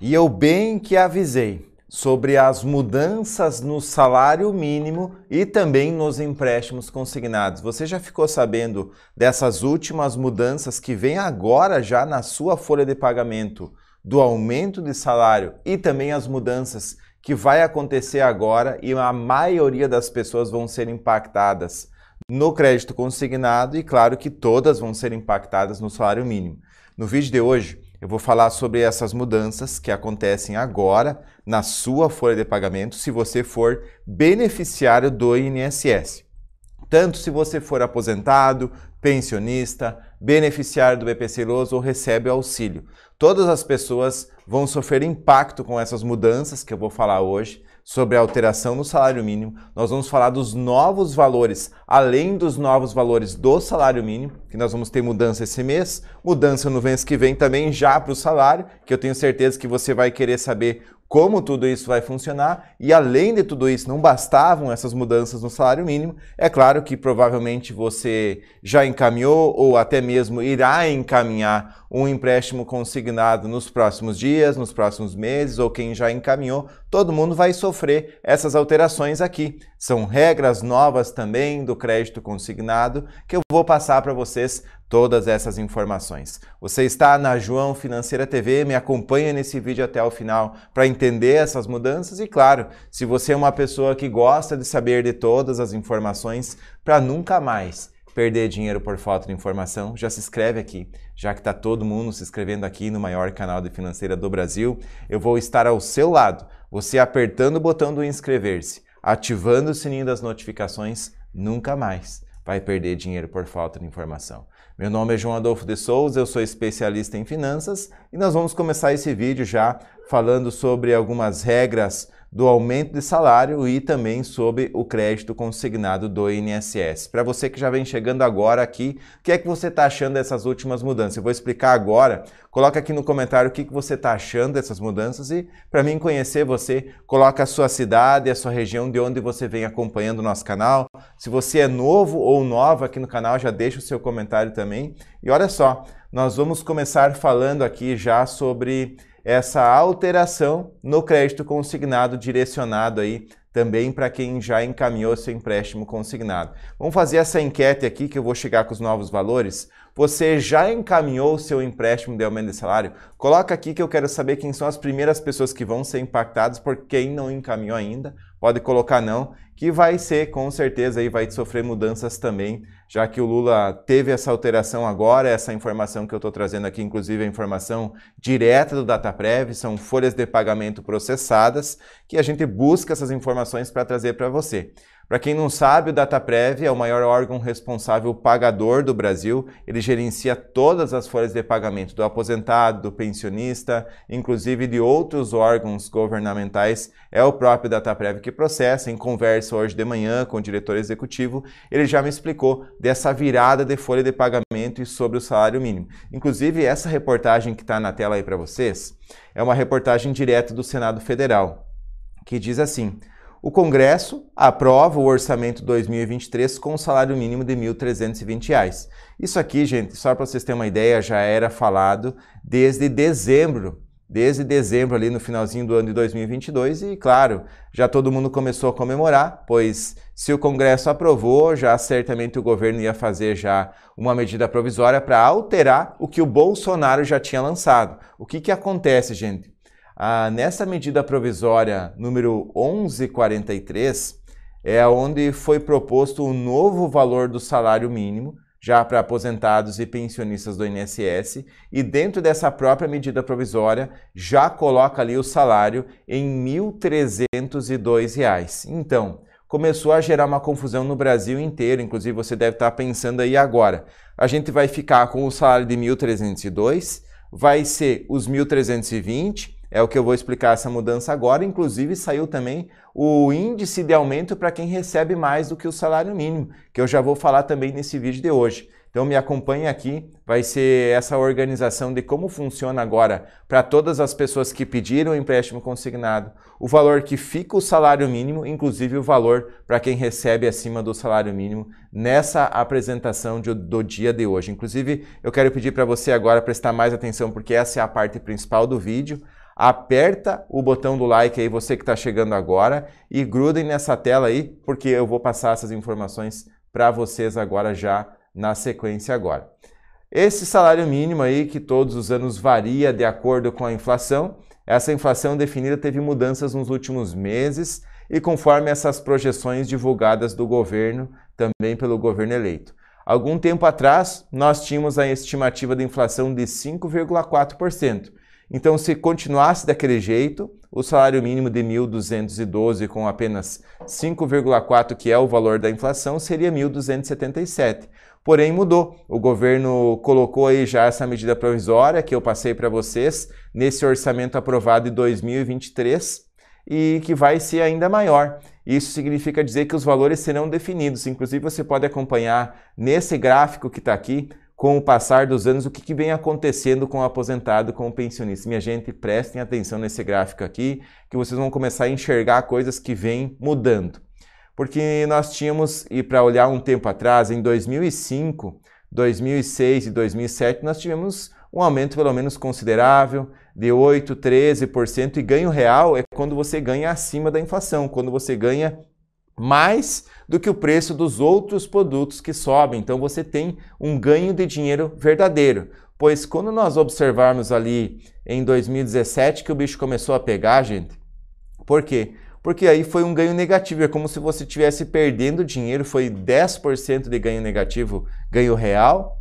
E eu bem que avisei sobre as mudanças no salário mínimo e também nos empréstimos consignados. Você já ficou sabendo dessas últimas mudanças que vem agora já na sua folha de pagamento, do aumento de salário e também as mudanças que vai acontecer agora e a maioria das pessoas vão ser impactadas no crédito consignado e claro que todas vão ser impactadas no salário mínimo. No vídeo de hoje, eu vou falar sobre essas mudanças que acontecem agora na sua folha de pagamento se você for beneficiário do INSS. Tanto se você for aposentado, pensionista, beneficiário do BPC ou recebe auxílio. Todas as pessoas vão sofrer impacto com essas mudanças que eu vou falar hoje sobre a alteração no salário mínimo, nós vamos falar dos novos valores, além dos novos valores do salário mínimo, que nós vamos ter mudança esse mês, mudança no mês que vem também já para o salário, que eu tenho certeza que você vai querer saber como tudo isso vai funcionar, e além de tudo isso, não bastavam essas mudanças no salário mínimo. É claro que provavelmente você já encaminhou ou até mesmo irá encaminhar um empréstimo consignado nos próximos dias, nos próximos meses, ou quem já encaminhou, todo mundo vai sofrer essas alterações aqui. São regras novas também do crédito consignado que eu vou passar para vocês todas essas informações. Você está na João Financeira TV, me acompanha nesse vídeo até o final para entender essas mudanças e claro, se você é uma pessoa que gosta de saber de todas as informações para nunca mais perder dinheiro por falta de informação, já se inscreve aqui. Já que está todo mundo se inscrevendo aqui no maior canal de financeira do Brasil, eu vou estar ao seu lado você apertando o botão do inscrever-se, ativando o sininho das notificações, nunca mais vai perder dinheiro por falta de informação. Meu nome é João Adolfo de Souza, eu sou especialista em finanças e nós vamos começar esse vídeo já falando sobre algumas regras do aumento de salário e também sobre o crédito consignado do INSS. Para você que já vem chegando agora aqui, o que é que você está achando dessas últimas mudanças? Eu vou explicar agora. Coloca aqui no comentário o que, que você está achando dessas mudanças e para mim conhecer você, coloca a sua cidade, a sua região de onde você vem acompanhando o nosso canal. Se você é novo ou nova aqui no canal, já deixa o seu comentário também. E olha só, nós vamos começar falando aqui já sobre essa alteração no crédito consignado direcionado aí também para quem já encaminhou seu empréstimo consignado. Vamos fazer essa enquete aqui que eu vou chegar com os novos valores. Você já encaminhou seu empréstimo de aumento de salário? Coloca aqui que eu quero saber quem são as primeiras pessoas que vão ser impactadas por quem não encaminhou ainda. Pode colocar não, que vai ser com certeza aí vai sofrer mudanças também já que o Lula teve essa alteração agora, essa informação que eu estou trazendo aqui, inclusive a informação direta do DataPrev, são folhas de pagamento processadas, que a gente busca essas informações para trazer para você. Para quem não sabe, o Dataprev é o maior órgão responsável pagador do Brasil. Ele gerencia todas as folhas de pagamento do aposentado, do pensionista, inclusive de outros órgãos governamentais. É o próprio Dataprev que processa. Em conversa hoje de manhã com o diretor executivo, ele já me explicou dessa virada de folha de pagamento e sobre o salário mínimo. Inclusive, essa reportagem que está na tela aí para vocês é uma reportagem direta do Senado Federal, que diz assim. O Congresso aprova o orçamento 2023 com o salário mínimo de R$ 1.320. Isso aqui, gente, só para vocês terem uma ideia, já era falado desde dezembro. Desde dezembro, ali no finalzinho do ano de 2022, e claro, já todo mundo começou a comemorar, pois se o Congresso aprovou, já certamente o governo ia fazer já uma medida provisória para alterar o que o Bolsonaro já tinha lançado. O que, que acontece, gente? Ah, nessa medida provisória número 1143, é onde foi proposto o um novo valor do salário mínimo, já para aposentados e pensionistas do INSS, e dentro dessa própria medida provisória já coloca ali o salário em R$ 1.302. Então, começou a gerar uma confusão no Brasil inteiro, inclusive você deve estar pensando aí agora. A gente vai ficar com o salário de 1.302, vai ser os 1.320 é o que eu vou explicar essa mudança agora. Inclusive, saiu também o índice de aumento para quem recebe mais do que o salário mínimo, que eu já vou falar também nesse vídeo de hoje. Então, me acompanhe aqui. Vai ser essa organização de como funciona agora para todas as pessoas que pediram empréstimo consignado, o valor que fica o salário mínimo, inclusive o valor para quem recebe acima do salário mínimo, nessa apresentação de, do dia de hoje. Inclusive, eu quero pedir para você agora prestar mais atenção, porque essa é a parte principal do vídeo aperta o botão do like aí, você que está chegando agora, e grudem nessa tela aí, porque eu vou passar essas informações para vocês agora já na sequência agora. Esse salário mínimo aí, que todos os anos varia de acordo com a inflação, essa inflação definida teve mudanças nos últimos meses e conforme essas projeções divulgadas do governo, também pelo governo eleito. Algum tempo atrás, nós tínhamos a estimativa de inflação de 5,4%. Então, se continuasse daquele jeito, o salário mínimo de 1.212 com apenas 5,4, que é o valor da inflação, seria 1.277. Porém, mudou. O governo colocou aí já essa medida provisória que eu passei para vocês nesse orçamento aprovado de 2023 e que vai ser ainda maior. Isso significa dizer que os valores serão definidos. Inclusive, você pode acompanhar nesse gráfico que está aqui com o passar dos anos, o que, que, vem acontecendo com o aposentado, com o pensionista. Minha gente, prestem atenção nesse gráfico aqui, que vocês vão começar a enxergar coisas que vêm mudando. Porque nós tínhamos, e para olhar um tempo atrás, em 2005, 2006 e 2007, nós tivemos um aumento pelo menos considerável, de 8%, 13%, e ganho real é quando você ganha acima da inflação, quando você ganha mais do que o preço dos outros produtos que sobem. Então você tem um ganho de dinheiro verdadeiro. Pois quando nós observarmos ali em 2017 que o bicho começou a pegar, gente, por quê? Porque aí foi um ganho negativo, é como se você estivesse perdendo dinheiro, foi 10% de ganho negativo, ganho real.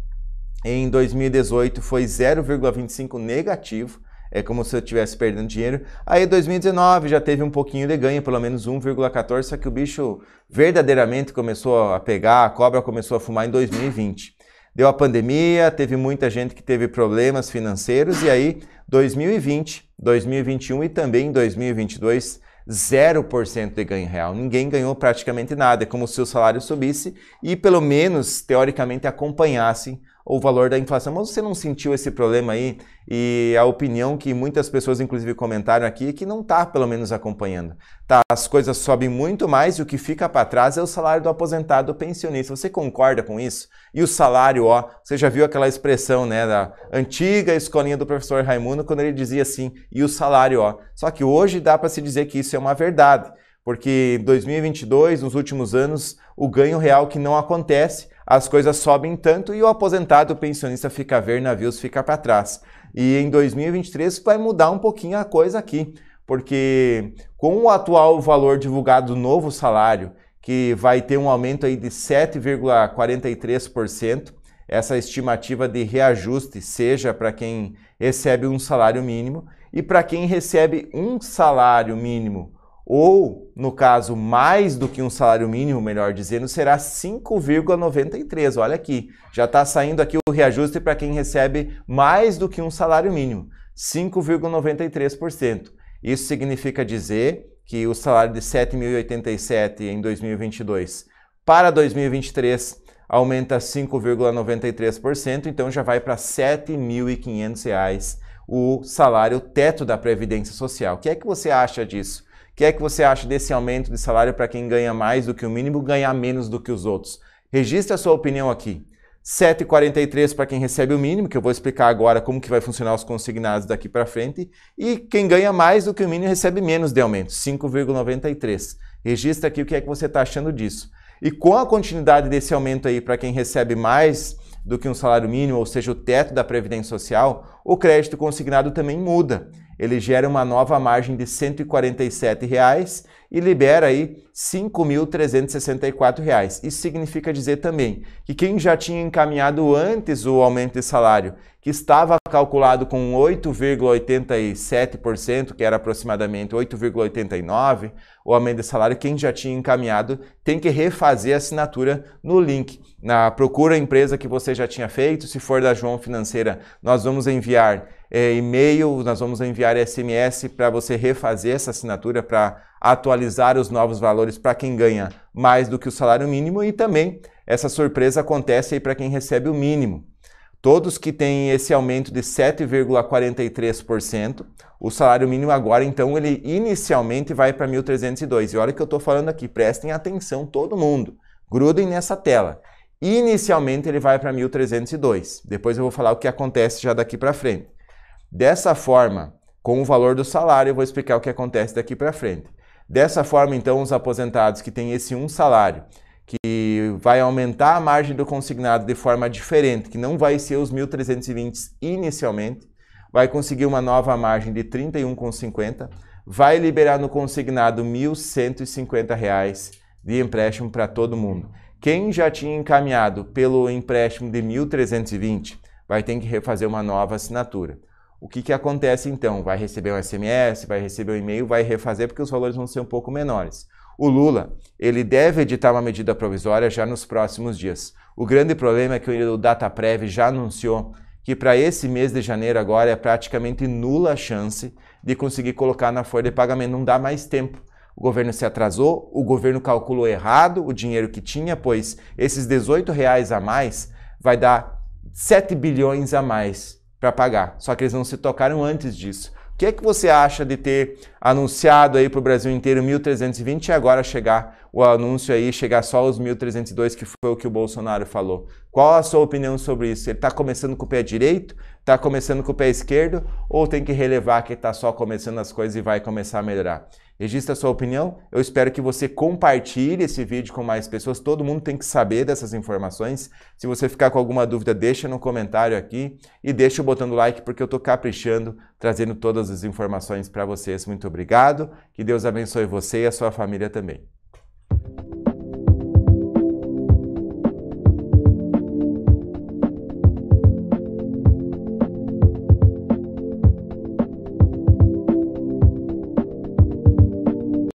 Em 2018 foi 0,25 negativo é como se eu estivesse perdendo dinheiro. Aí 2019 já teve um pouquinho de ganho, pelo menos 1,14, só que o bicho verdadeiramente começou a pegar, a cobra começou a fumar em 2020. Deu a pandemia, teve muita gente que teve problemas financeiros e aí 2020, 2021 e também 2022 0% de ganho real. Ninguém ganhou praticamente nada. É como se o salário subisse e, pelo menos, teoricamente, acompanhassem o valor da inflação. Mas você não sentiu esse problema aí e a opinião que muitas pessoas, inclusive, comentaram aqui, é que não está, pelo menos, acompanhando. Tá, as coisas sobem muito mais e o que fica para trás é o salário do aposentado pensionista. Você concorda com isso? E o salário, ó, você já viu aquela expressão, né, da antiga escolinha do professor Raimundo, quando ele dizia assim, e o salário, ó. Só que hoje dá para se dizer que isso é uma verdade porque 2022, nos últimos anos, o ganho real que não acontece as coisas sobem tanto e o aposentado, o pensionista fica a ver navios ficar para trás. E em 2023 vai mudar um pouquinho a coisa aqui, porque com o atual valor divulgado do novo salário, que vai ter um aumento aí de 7,43%, essa estimativa de reajuste seja para quem recebe um salário mínimo e para quem recebe um salário mínimo ou, no caso, mais do que um salário mínimo, melhor dizendo, será 5,93. Olha aqui, já está saindo aqui o reajuste para quem recebe mais do que um salário mínimo, 5,93%. Isso significa dizer que o salário de 7.087 em 2022 para 2023 aumenta 5,93%, então já vai para R$ 7.500 o salário teto da Previdência Social. O que é que você acha disso? O que é que você acha desse aumento de salário para quem ganha mais do que o mínimo ganhar menos do que os outros? Registre a sua opinião aqui. 7,43 para quem recebe o mínimo, que eu vou explicar agora como que vai funcionar os consignados daqui para frente, e quem ganha mais do que o mínimo recebe menos de aumento, 5,93. Registra aqui o que é que você está achando disso. E com a continuidade desse aumento aí para quem recebe mais do que um salário mínimo, ou seja, o teto da Previdência Social, o crédito consignado também muda. Ele gera uma nova margem de R$ 147,00 e libera aí R$ 5.364. Isso significa dizer também que quem já tinha encaminhado antes o aumento de salário, que estava calculado com 8,87%, que era aproximadamente 8,89%, o aumento de salário, quem já tinha encaminhado tem que refazer a assinatura no link. Na procura a empresa que você já tinha feito, se for da João Financeira, nós vamos enviar enviar é, e-mail, nós vamos enviar SMS para você refazer essa assinatura para atualizar os novos valores para quem ganha mais do que o salário mínimo e também essa surpresa acontece aí para quem recebe o mínimo. Todos que têm esse aumento de 7,43%, o salário mínimo agora, então, ele inicialmente vai para 1.302. E olha que eu estou falando aqui, prestem atenção todo mundo, grudem nessa tela. Inicialmente ele vai para 1302. Depois eu vou falar o que acontece já daqui para frente. Dessa forma, com o valor do salário, eu vou explicar o que acontece daqui para frente. Dessa forma, então, os aposentados que têm esse um salário, que vai aumentar a margem do consignado de forma diferente, que não vai ser os 1.320 inicialmente, vai conseguir uma nova margem de 31,50, vai liberar no consignado R$ 1.150 de empréstimo para todo mundo. Quem já tinha encaminhado pelo empréstimo de 1.320 vai ter que refazer uma nova assinatura. O que, que acontece então? Vai receber um SMS, vai receber um e-mail, vai refazer porque os valores vão ser um pouco menores. O Lula, ele deve editar uma medida provisória já nos próximos dias. O grande problema é que o DataPrev já anunciou que para esse mês de janeiro agora é praticamente nula a chance de conseguir colocar na folha de pagamento, não dá mais tempo. O governo se atrasou, o governo calculou errado o dinheiro que tinha, pois esses 18 reais a mais vai dar 7 bilhões a mais para pagar. Só que eles não se tocaram antes disso. O que é que você acha de ter anunciado aí para o Brasil inteiro 1.320 e agora chegar o anúncio aí, chegar só os 1.302, que foi o que o Bolsonaro falou? Qual a sua opinião sobre isso? Ele está começando com o pé direito? Está começando com o pé esquerdo? Ou tem que relevar que está só começando as coisas e vai começar a melhorar? Registra a sua opinião. Eu espero que você compartilhe esse vídeo com mais pessoas. Todo mundo tem que saber dessas informações. Se você ficar com alguma dúvida, deixa no comentário aqui e deixa o botão do like porque eu estou caprichando, trazendo todas as informações para vocês. Muito obrigado. Que Deus abençoe você e a sua família também.